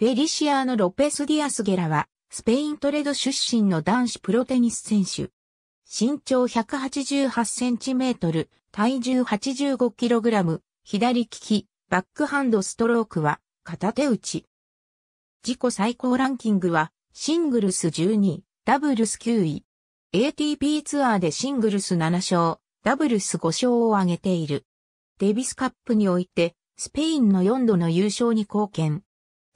フェリシアーノ・ロペス・ディアス・ゲラは、スペイントレド出身の男子プロテニス選手。身長188センチメートル、体重85キログラム、左利き、バックハンドストロークは、片手打ち。自己最高ランキングは、シングルス12位、ダブルス9位。ATP ツアーでシングルス7勝、ダブルス5勝を挙げている。デビスカップにおいて、スペインの4度の優勝に貢献。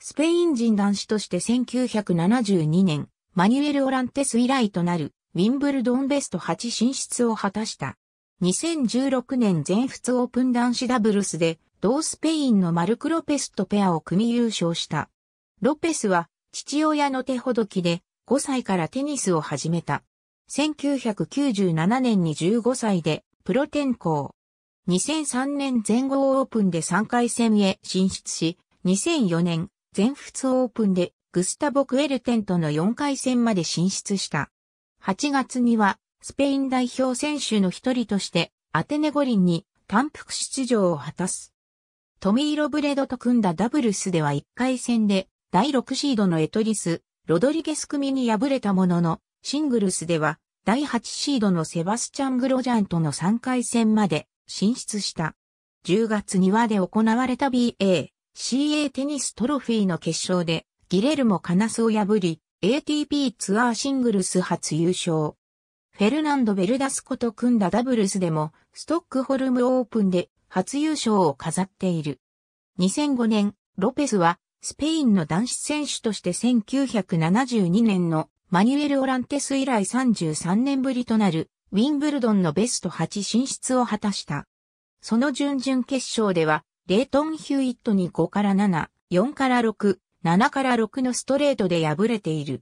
スペイン人男子として1972年、マニュエル・オランテス以来となる、ウィンブルドンベスト8進出を果たした。2016年全仏オープン男子ダブルスで、同スペインのマルク・ロペスとペアを組み優勝した。ロペスは、父親の手ほどきで、5歳からテニスを始めた。1997年に15歳で、プロ転向。2003年全豪オープンで3回戦へ進出し、2004年全仏オープンでグスタボ・クエルテンとの4回戦まで進出した。8月にはスペイン代表選手の一人としてアテネ五輪に単幅出場を果たす。トミー・ロブレドと組んだダブルスでは1回戦で第6シードのエトリス、ロドリゲス組に敗れたものの、シングルスでは第8シードのセバスチャン・グロジャンとの3回戦まで進出した。10月にはで行われた BA CA テニストロフィーの決勝でギレルもカナスを破り ATP ツアーシングルス初優勝。フェルナンド・ベルダスコと組んだダブルスでもストックホルムオープンで初優勝を飾っている。2005年、ロペスはスペインの男子選手として1972年のマニュエル・オランテス以来33年ぶりとなるウィンブルドンのベスト8進出を果たした。その準々決勝ではレイトン・ヒュイットに5から7、4から6、7から6のストレートで敗れている。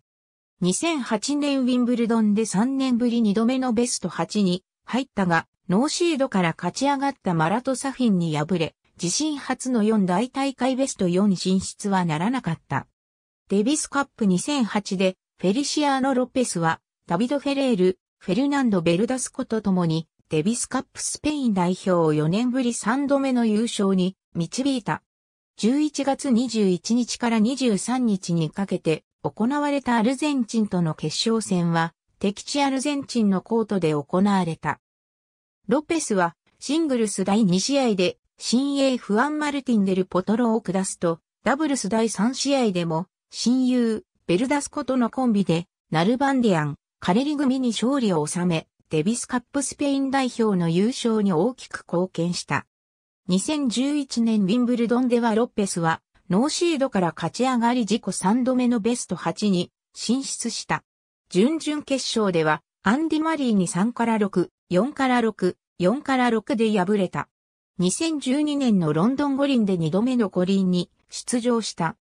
2008年ウィンブルドンで3年ぶり2度目のベスト8に入ったが、ノーシードから勝ち上がったマラトサフィンに敗れ、自身初の4大大会ベスト4進出はならなかった。デビスカップ2008でフェリシアーノ・ロペスはダビド・フェレール、フェルナンド・ベルダスコと共にデビスカップスペイン代表を4年ぶり3度目の優勝に導いた。11月21日から23日にかけて行われたアルゼンチンとの決勝戦は敵地アルゼンチンのコートで行われた。ロペスはシングルス第2試合で新鋭フアン・マルティン・デル・ポトロを下すと、ダブルス第3試合でも親友、ベルダスコとのコンビで、ナルバンディアン、カレリ組に勝利を収め、デビスカップスペイン代表の優勝に大きく貢献した。2011年ウィンブルドンではロッペスはノーシードから勝ち上がり自己3度目のベスト8に進出した。準々決勝ではアンディ・マリーに3から6、4から6、4から6で敗れた。2012年のロンドン五輪で2度目の五輪に出場した。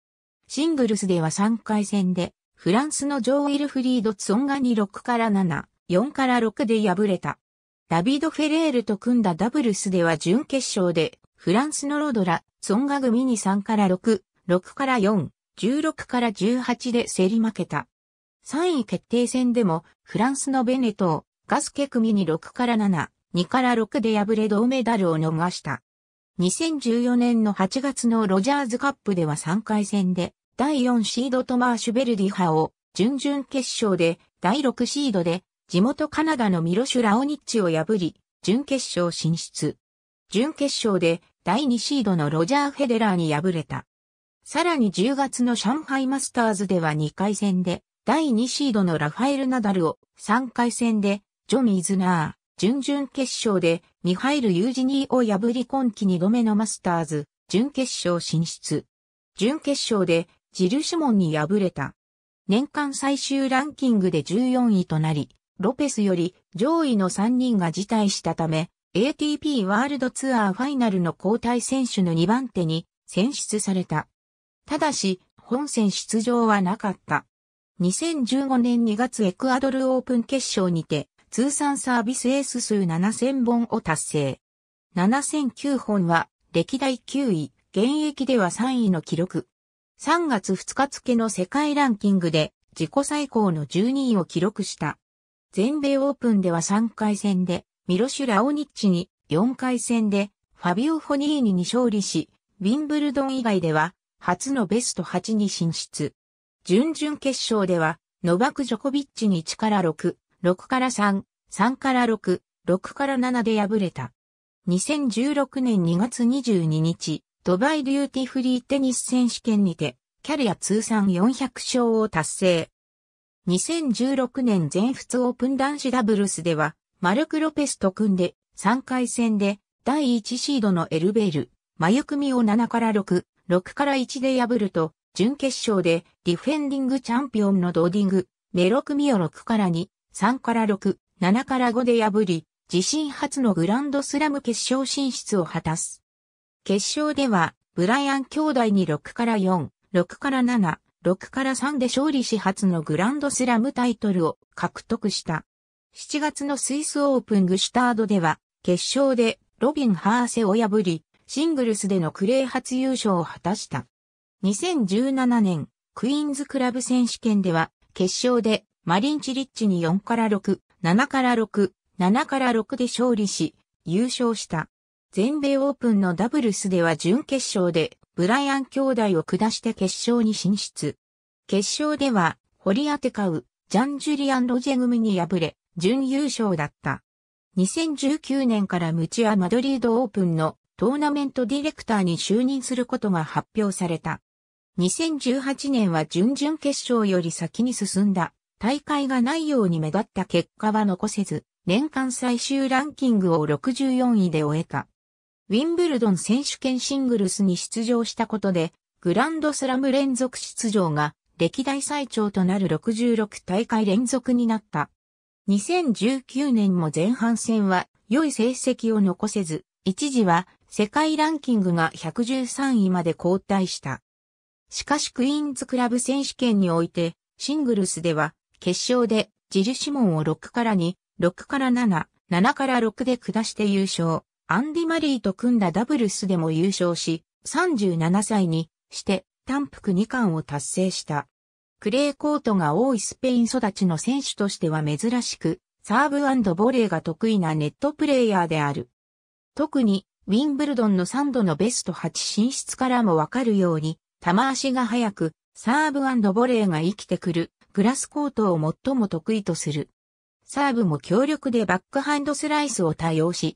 シングルスでは3回戦でフランスのジョー・ウィルフリード・ツオンガに6から7、4から6で敗れた。ダビド・フェレールと組んだダブルスでは準決勝で、フランスのロドラ、ソンガ組に3から6、6から4、16から18で競り負けた。3位決定戦でも、フランスのベネトー、ガスケ組に6から7、2から6で敗れ銅メダルを逃した。2014年の8月のロジャーズカップでは3回戦で、第4シードトマーシュベルディ派を、準々決勝で、第6シードで、地元カナダのミロシュ・ラオニッチを破り、準決勝進出。準決勝で第2シードのロジャー・フェデラーに敗れた。さらに10月の上海マスターズでは2回戦で、第2シードのラファエル・ナダルを3回戦で、ジョン・イズナー、準々決勝でミハイル・ユージニーを破り今季2度目のマスターズ、準決勝進出。準決勝でジル・シモンに敗れた。年間最終ランキングで14位となり、ロペスより上位の3人が辞退したため、ATP ワールドツアーファイナルの交代選手の2番手に選出された。ただし、本戦出場はなかった。2015年2月エクアドルオープン決勝にて、通算サービスエース数7000本を達成。7009本は、歴代9位、現役では3位の記録。3月2日付の世界ランキングで、自己最高の12位を記録した。全米オープンでは3回戦で、ミロシュ・ラオニッチに4回戦で、ファビオ・フォニーニに勝利し、ウィンブルドン以外では、初のベスト8に進出。準々決勝では、ノバク・ジョコビッチに1から6、6から3、3から6、6から7で敗れた。2016年2月22日、ドバイデューティフリーテニス選手権にて、キャリア通算400勝を達成。2016年全仏オープン男子ダブルスでは、マルク・ロペスと組んで、3回戦で、第1シードのエルベール、マユクミを7から6、6から1で破ると、準決勝で、ディフェンディングチャンピオンのドーディング、メロクミを6から2、3から6、7から5で破り、自身初のグランドスラム決勝進出を果たす。決勝では、ブライアン兄弟に6から4、6から7、6から3で勝利し初のグランドスラムタイトルを獲得した。7月のスイスオープングシュタードでは、決勝でロビン・ハーセを破り、シングルスでのクレー初優勝を果たした。2017年、クイーンズクラブ選手権では、決勝でマリン・チリッチに4から6、7から6、7から6で勝利し、優勝した。全米オープンのダブルスでは準決勝でブライアン兄弟を下して決勝に進出。決勝では、ホリアテカウ、ジャンジュリアン・ロジェ組に敗れ、準優勝だった。2019年からムチア・マドリードオープンのトーナメントディレクターに就任することが発表された。2018年は準々決勝より先に進んだ大会がないように目立った結果は残せず、年間最終ランキングを64位で終えた。ウィンブルドン選手権シングルスに出場したことで、グランドスラム連続出場が歴代最長となる66大会連続になった。2019年も前半戦は良い成績を残せず、一時は世界ランキングが113位まで後退した。しかしクイーンズクラブ選手権において、シングルスでは決勝でジルシモンを6から2、6から7、7から6で下して優勝。アンディ・マリーと組んだダブルスでも優勝し、37歳にして単服2冠を達成した。クレーコートが多いスペイン育ちの選手としては珍しく、サーブボレーが得意なネットプレイヤーである。特に、ウィンブルドンの3度のベスト8進出からもわかるように、球足が速く、サーブボレーが生きてくる、グラスコートを最も得意とする。サーブも強力でバックハンドスライスを多用し、